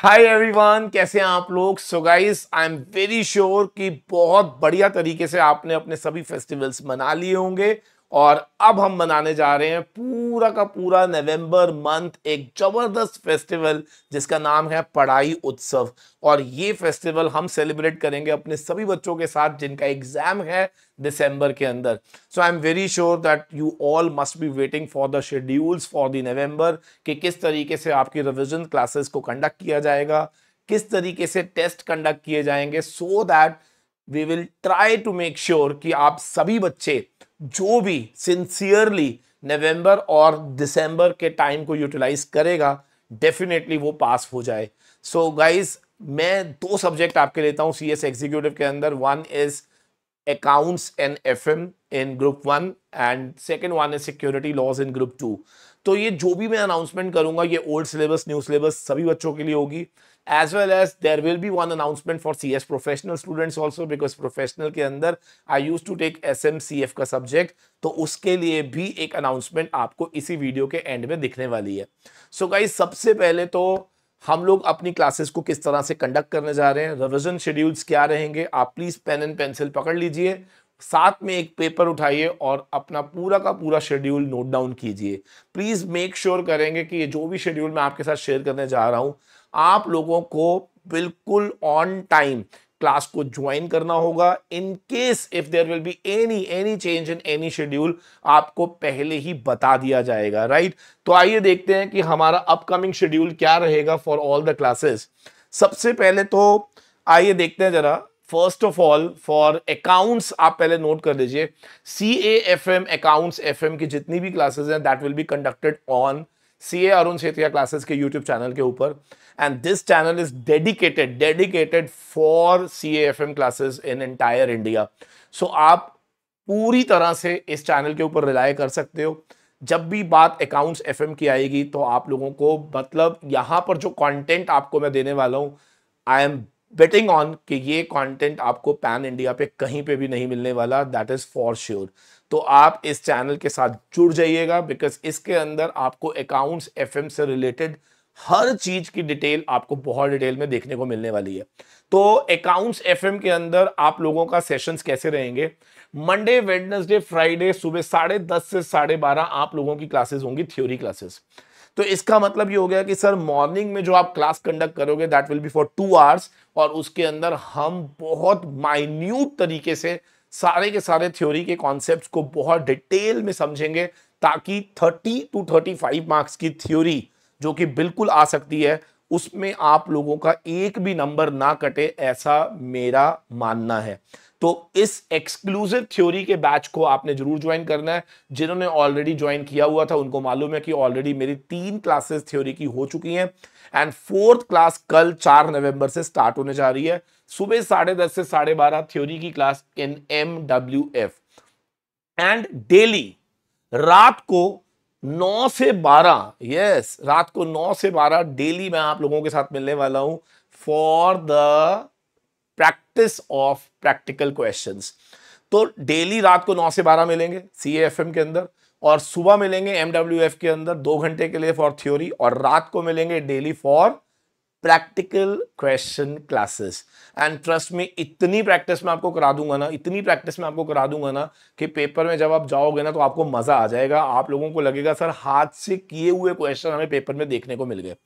Hi everyone कैसे हैं आप लोग so guys I am very sure कि बहुत बढ़िया तरीके से आपने अपने सभी फेस्टिवल्स मना लिए होंगे और अब हम मनाने जा रहे हैं पूरा का पूरा नवंबर मंथ एक जबरदस्त फेस्टिवल जिसका नाम है पढ़ाई उत्सव और ये फेस्टिवल हम सेलिब्रेट करेंगे अपने सभी बच्चों के साथ जिनका एग्जाम है दिसंबर के अंदर so I am very sure that you all must be waiting for the schedules for the November कि किस तरीके से आपकी रिविजन क्लासेस को कंडक्ट किया जाएगा किस तरीके से टेस्ट कंडक्ट किए जाएंगे so that we will try to make sure कि आप सभी बच्चे जो भी सिंसियरली नवंबर और दिसंबर के टाइम को यूटिलाइज करेगा डेफिनेटली वो पास हो जाए सो so गाइस मैं दो सब्जेक्ट आपके लेता हूँ सी एस एग्जीक्यूटिव के अंदर one is accounts and F M in group one and second one is security laws in group two तो ये जो भी मैं अनाउंसमेंट करूंगा ये ओल्ड सिलेबस न्यू सिलेबस सभी बच्चों के लिए होगी well as there will be one announcement for C S professional students also because professional के अंदर take S M C F का सब्जेक्ट तो उसके लिए भी एक अनाउंसमेंट आपको इसी वीडियो के एंड में दिखने वाली है so गाइज सबसे पहले तो हम लोग अपनी क्लासेस को किस तरह से कंडक्ट करने जा रहे हैं रिविजन शेड्यूल्स क्या रहेंगे आप प्लीज़ पेन एंड पेंसिल पकड़ लीजिए साथ में एक पेपर उठाइए और अपना पूरा का पूरा शेड्यूल नोट डाउन कीजिए प्लीज़ मेक श्योर करेंगे कि ये जो भी शेड्यूल मैं आपके साथ शेयर करने जा रहा हूँ आप लोगों को बिल्कुल ऑन टाइम क्लास को ज्वाइन करना होगा in case if there will be any any change in any schedule आपको पहले ही बता दिया जाएगा राइट right? तो आइए देखते हैं कि हमारा अपकमिंग शेड्यूल क्या रहेगा फॉर ऑल द क्लासेस सबसे पहले तो आइए देखते हैं जरा first of all for accounts आप पहले नोट कर लीजिए C A F M accounts F M की जितनी भी क्लासेज हैं that will be conducted on C A Arun Setia classes के यूट्यूब चैनल के ऊपर and this channel is dedicated dedicated for C F M classes in entire India so आप पूरी तरह से इस चैनल के ऊपर रिलाय कर सकते हो जब भी बात अकाउंट्स एफ की आएगी तो आप लोगों को मतलब यहाँ पर जो कंटेंट आपको मैं देने वाला हूँ आई एम बेटिंग ऑन कि ये कंटेंट आपको पैन इंडिया पे कहीं पे भी नहीं मिलने वाला दैट इज फॉर श्योर तो आप इस चैनल के साथ जुड़ जाइएगा बिकॉज इसके अंदर आपको अकाउंट्स एफएम से रिलेटेड हर चीज की डिटेल आपको बहुत डिटेल में देखने को मिलने वाली है तो अकाउंट्स एफएम के अंदर आप लोगों का सेशंस कैसे रहेंगे मंडे वेडनेसडे फ्राइडे सुबह साढ़े दस से साढ़े बारह आप लोगों की क्लासेस होंगी थ्योरी क्लासेस तो इसका मतलब ये हो गया कि सर मॉर्निंग में जो आप क्लास कंडक्ट करोगे that will be for two hours और उसके अंदर हम बहुत माइन्यूट तरीके से सारे के सारे थ्योरी के कॉन्सेप्ट को बहुत डिटेल में समझेंगे ताकि 30 टू 35 मार्क्स की थ्योरी जो कि बिल्कुल आ सकती है उसमें आप लोगों का एक भी नंबर ना कटे ऐसा मेरा मानना है तो इस एक्सक्लूसिव थ्योरी के बैच को आपने जरूर ज्वाइन करना है जिन्होंने ऑलरेडी ज्वाइन किया हुआ था उनको मालूम है कि ऑलरेडी मेरी तीन क्लासेस थ्योरी की हो चुकी हैं एंड फोर्थ क्लास कल चार नवंबर से स्टार्ट होने जा रही है सुबह साढ़े दस से साढ़े बारह थ्योरी की class in M W F and daily रात को नौ से बारह यस रात को नौ से बारह डेली मैं आप लोगों के साथ मिलने वाला हूं for the practice of practical question तो डेली रात को नौ से बारह मिलेंगे सी के अंदर और सुबह मिलेंगे एमडब्ल्यू के अंदर दो घंटे के लिए फॉर थ्योरी और रात को मिलेंगे daily for practical question classes and trust में इतनी प्रैक्टिस मैं आपको करा दूंगा ना इतनी प्रैक्टिस मैं आपको करा दूंगा ना कि पेपर में जब आप जाओगे ना तो आपको मज़ा आ जाएगा आप लोगों को लगेगा सर हाथ से किए हुए क्वेश्चन हमें पेपर में देखने को मिल गए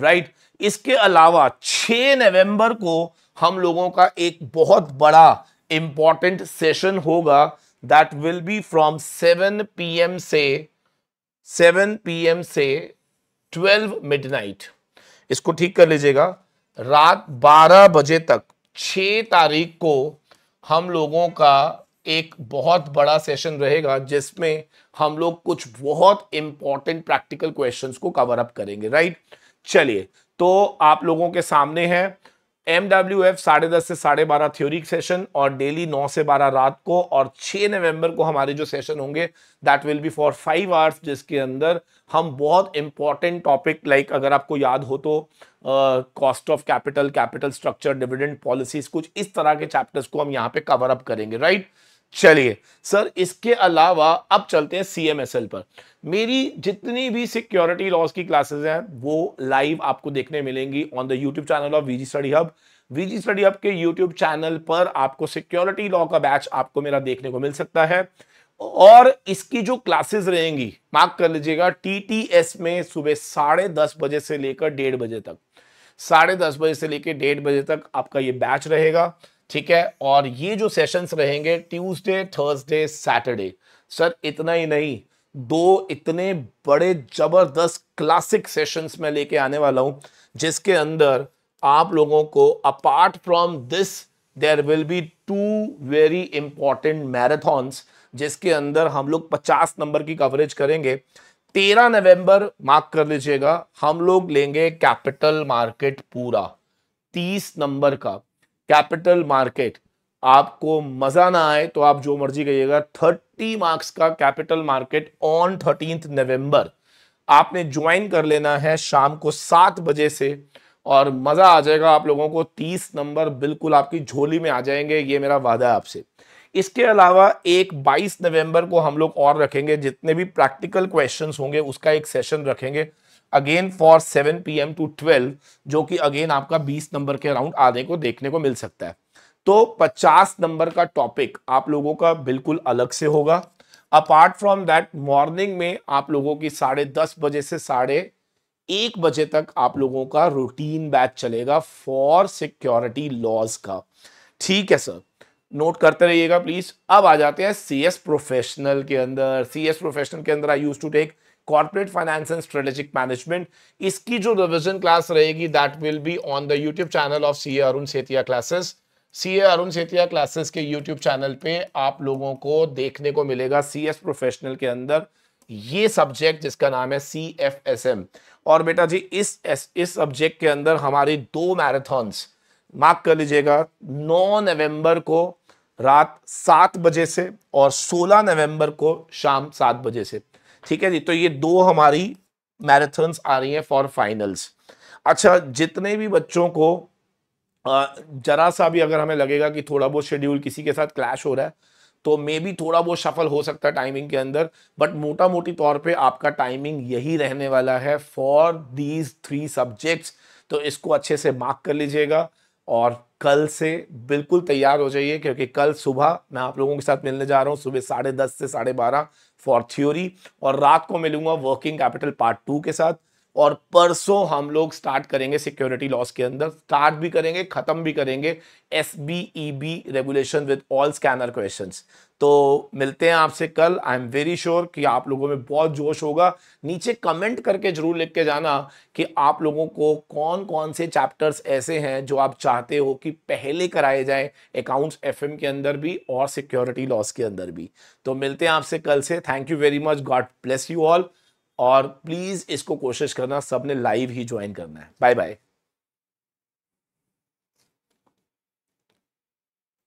राइट right? इसके अलावा छ नवंबर को हम लोगों का एक बहुत बड़ा इंपॉर्टेंट सेशन होगा that will be from 7 PM से 7 पीएम से 12 मिडनाइट इसको ठीक कर लीजिएगा रात 12 बजे तक 6 तारीख को हम लोगों का एक बहुत बड़ा सेशन रहेगा जिसमें हम लोग कुछ बहुत इंपॉर्टेंट प्रैक्टिकल क्वेश्चंस को कवर अप करेंगे राइट चलिए तो आप लोगों के सामने है एम डब्ल्यू एफ साढ़े दस से साढ़े बारह थ्योरिक सेशन और डेली नौ से बारह रात को और छह नवंबर को हमारे जो सेशन होंगे that will be for five hours जिसके अंदर हम बहुत इंपॉर्टेंट टॉपिक लाइक अगर आपको याद हो तो cost of capital capital structure dividend policies कुछ इस तरह के चैप्टर्स को हम यहाँ पे कवर अप करेंगे राइट right? चलिए सर इसके अलावा अब चलते हैं सीएमएसएल पर मेरी जितनी भी सिक्योरिटी लॉस की क्लासेस हैं वो लाइव आपको देखने मिलेंगी on the YouTube channel of VG study hub VG study hub के यूट्यूब चैनल पर आपको सिक्योरिटी लॉ का बैच आपको मेरा देखने को मिल सकता है और इसकी जो क्लासेस रहेंगी मार्क कर लीजिएगा टीटीएस में सुबह साढ़े दस बजे से लेकर डेढ़ बजे तक साढ़े दस बजे से लेकर डेढ़ बजे तक आपका ये बैच रहेगा ठीक है और ये जो सेशंस रहेंगे ट्यूसडे थर्सडे सैटरडे सर इतना ही नहीं दो इतने बड़े जबरदस्त क्लासिक सेशंस में लेके आने वाला हूँ जिसके अंदर आप लोगों को apart from this there will be two very important marathons जिसके अंदर हम लोग 50 नंबर की कवरेज करेंगे 13 नवंबर मार्क कर लीजिएगा हम लोग लेंगे कैपिटल मार्केट पूरा 30 नंबर का कैपिटल मार्केट आपको मजा ना आए तो आप जो मर्जी कहिएगा 30 मार्क्स का capital market on thirteen November आपने ज्वाइन कर लेना है शाम को सात बजे से और मजा आ जाएगा आप लोगों को तीस नंबर बिल्कुल आपकी झोली में आ जाएंगे ये मेरा वादा है आपसे इसके अलावा एक 22 नवंबर को हम लोग और रखेंगे जितने भी प्रैक्टिकल क्वेश्चंस होंगे उसका एक सेशन रखेंगे अगेन फॉर 7 एम टू 12 जो कि अगेन आपका 20 नंबर के अराउंड आने को देखने को मिल सकता है तो 50 नंबर का टॉपिक आप लोगों का बिल्कुल अलग से होगा अपार्ट फ्रॉम दैट मॉर्निंग में आप लोगों की साढ़े दस बजे से साढ़े एक बजे तक आप लोगों का रूटीन बैच चलेगा फॉर सिक्योरिटी लॉज का ठीक है सर नोट करते रहिएगा प्लीज अब आ जाते हैं सी एस प्रोफेशनल के अंदर सी एस प्रोफेशनल के अंदर I use to take corporate finance and strategic management इसकी जो रिविजन क्लास रहेगी that will be on the YouTube channel of C Arun Setia classes C Arun Setia classes के यूट्यूब चैनल पे आप लोगों को देखने को मिलेगा सी एस प्रोफेशनल के अंदर ये सब्जेक्ट जिसका नाम है सी एफ एस एम और बेटा जी इस इस सब्जेक्ट के अंदर हमारी दो मैराथन्स मार्क कर लीजिएगा 9 नवंबर को रात सात बजे से और 16 नवंबर को शाम सात बजे से ठीक है जी तो ये दो हमारी मैराथन्स आ रही हैं फॉर फाइनल्स अच्छा जितने भी बच्चों को जरा सा भी अगर हमें लगेगा कि थोड़ा बहुत शेड्यूल किसी के साथ क्लैश हो रहा है तो मे भी थोड़ा बहुत सफल हो सकता है टाइमिंग के अंदर बट मोटा मोटी तौर पे आपका टाइमिंग यही रहने वाला है फॉर दीज थ्री सब्जेक्ट्स तो इसको अच्छे से मार्क कर लीजिएगा और कल से बिल्कुल तैयार हो जाइए क्योंकि कल सुबह मैं आप लोगों के साथ मिलने जा रहा हूँ सुबह साढ़े दस से साढ़े बारह फॉर थ्योरी और रात को मिलूंगा वर्किंग कैपिटल पार्ट टू के साथ और परसों हम लोग स्टार्ट करेंगे सिक्योरिटी लॉस के अंदर स्टार्ट भी करेंगे खत्म भी करेंगे S B E B regulation with all scanner questions तो मिलते हैं आपसे कल आई एम वेरी श्योर कि आप लोगों में बहुत जोश होगा नीचे कमेंट करके जरूर लिख के जाना कि आप लोगों को कौन कौन से चैप्टर्स ऐसे हैं जो आप चाहते हो कि पहले कराए जाएं अकाउंट्स एफएम के अंदर भी और सिक्योरिटी लॉस के अंदर भी तो मिलते हैं आपसे कल से thank you very much God bless you all और प्लीज़ इसको कोशिश करना सब ने लाइव ही ज्वाइन करना है बाय बाय